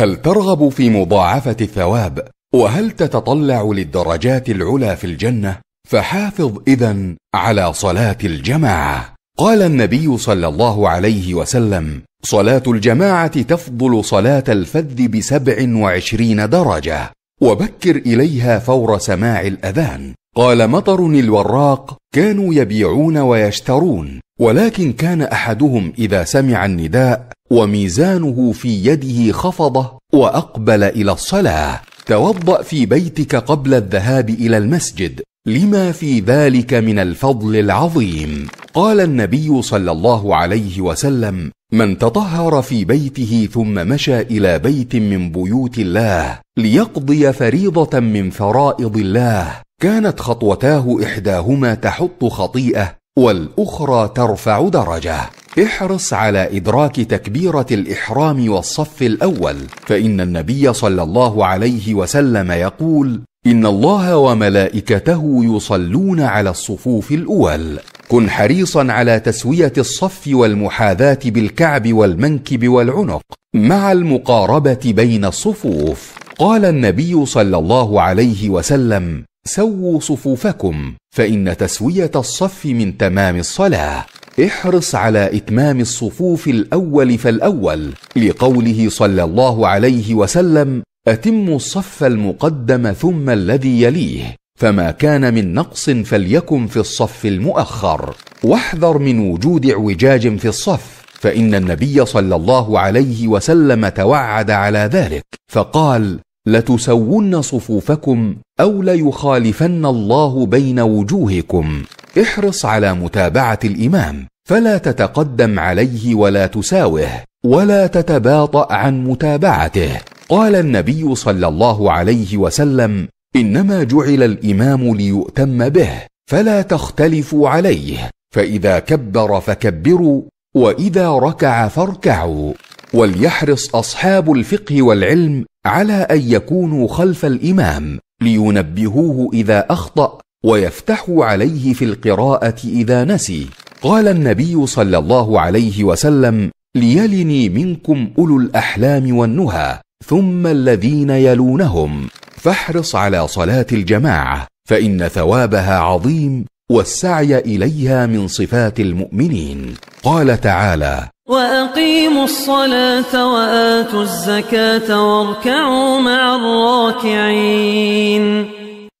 هل ترغب في مضاعفه الثواب وهل تتطلع للدرجات العلى في الجنه فحافظ اذا على صلاه الجماعه قال النبي صلى الله عليه وسلم صلاه الجماعه تفضل صلاه الفذ بسبع وعشرين درجه وبكر اليها فور سماع الاذان قال مطر الوراق كانوا يبيعون ويشترون ولكن كان احدهم اذا سمع النداء وميزانه في يده خفضه واقبل الى الصلاه توضا في بيتك قبل الذهاب الى المسجد لما في ذلك من الفضل العظيم قال النبي صلى الله عليه وسلم من تطهر في بيته ثم مشى الى بيت من بيوت الله ليقضي فريضه من فرائض الله كانت خطوتاه احداهما تحط خطيئه والاخرى ترفع درجه احرص على ادراك تكبيره الاحرام والصف الاول فان النبي صلى الله عليه وسلم يقول ان الله وملائكته يصلون على الصفوف الاول كن حريصا على تسويه الصف والمحاذاه بالكعب والمنكب والعنق مع المقاربه بين الصفوف قال النبي صلى الله عليه وسلم سووا صفوفكم فان تسويه الصف من تمام الصلاه احرص على اتمام الصفوف الاول فالاول لقوله صلى الله عليه وسلم اتموا الصف المقدم ثم الذي يليه فما كان من نقص فليكن في الصف المؤخر واحذر من وجود اعوجاج في الصف فان النبي صلى الله عليه وسلم توعد على ذلك فقال لتسون صفوفكم او ليخالفن الله بين وجوهكم احرص على متابعه الامام فلا تتقدم عليه ولا تساوه ولا تتباطا عن متابعته قال النبي صلى الله عليه وسلم انما جعل الامام ليؤتم به فلا تختلفوا عليه فاذا كبر فكبروا واذا ركع فاركعوا وليحرص اصحاب الفقه والعلم على ان يكونوا خلف الامام لينبهوه اذا اخطا ويفتحوا عليه في القراءه اذا نسي قال النبي صلى الله عليه وسلم ليلني منكم اولو الاحلام والنهى ثم الذين يلونهم فاحرص على صلاه الجماعه فان ثوابها عظيم والسعي اليها من صفات المؤمنين قال تعالى وأقيموا الصلاة وآتوا الزكاة واركعوا مع الراكعين